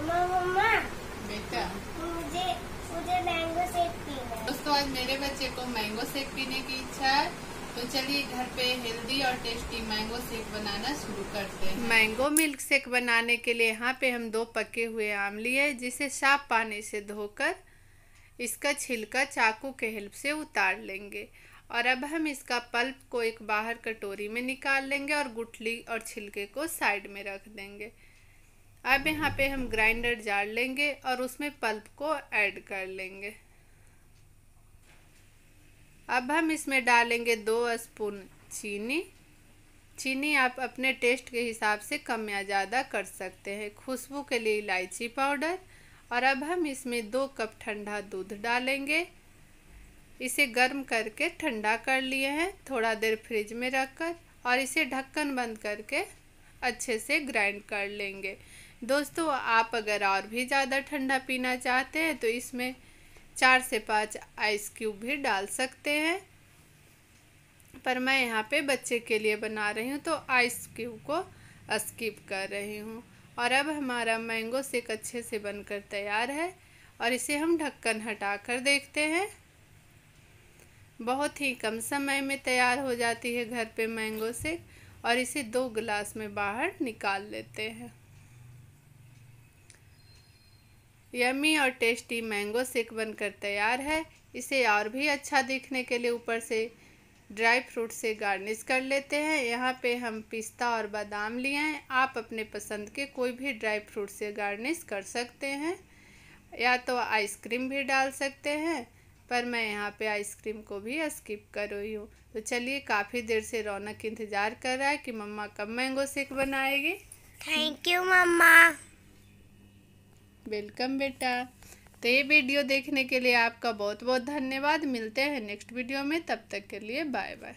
मम्मा मम्मा बेटा मुझे मुझे मैंगो शेक पीना दोस्तों आज मेरे बच्चे को मैंगो शेक पीने की इच्छा है तो चलिए घर पे हेल्दी और टेस्टी मैंगो शेक बनाना शुरू करते हैं मैंगो मिल्क शेक बनाने के लिए यहाँ पे हम दो पके हुए आम लिए जिसे साफ पानी से धोकर इसका छिलका चाकू के हेल्प से उतार लेंगे और अब हम इसका पल्प को एक बाहर कटोरी में निकाल लेंगे और गुठली और छिलके को साइड में रख देंगे अब यहाँ पे हम ग्राइंडर जार लेंगे और उसमें पल्प को ऐड कर लेंगे अब हम इसमें डालेंगे दो स्पून चीनी चीनी आप अपने टेस्ट के हिसाब से कम या ज़्यादा कर सकते हैं खुशबू के लिए इलायची पाउडर और अब हम इसमें दो कप ठंडा दूध डालेंगे इसे गर्म करके ठंडा कर लिए हैं थोड़ा देर फ्रिज में रखकर और इसे ढक्कन बंद करके अच्छे से ग्राइंड कर लेंगे दोस्तों आप अगर और भी ज़्यादा ठंडा पीना चाहते हैं तो इसमें चार से पाँच आइस क्यूब भी डाल सकते हैं पर मैं यहाँ पे बच्चे के लिए बना रही हूँ तो आइस क्यूब को स्किप कर रही हूँ और अब हमारा मैंगो सेक अच्छे से बनकर तैयार है और इसे हम ढक्कन हटा कर देखते हैं बहुत ही कम समय में तैयार हो जाती है घर पे मैंगो सेक और इसे दो गिलास में बाहर निकाल लेते हैं यमी और टेस्टी मैंगो शेक बनकर तैयार है इसे और भी अच्छा दिखने के लिए ऊपर से ड्राई फ्रूट से गार्निश कर लेते हैं यहाँ पे हम पिस्ता और बादाम लिए हैं आप अपने पसंद के कोई भी ड्राई फ्रूट से गार्निश कर सकते हैं या तो आइसक्रीम भी डाल सकते हैं पर मैं यहाँ पे आइसक्रीम को भी स्किप कर रही हूँ तो चलिए काफ़ी देर से रौनक इंतज़ार कर रहा है कि मम्मा कब मैंगो शेक बनाएगी थैंक यू मम्मा वेलकम बेटा तो ये वीडियो देखने के लिए आपका बहुत बहुत धन्यवाद मिलते हैं नेक्स्ट वीडियो में तब तक के लिए बाय बाय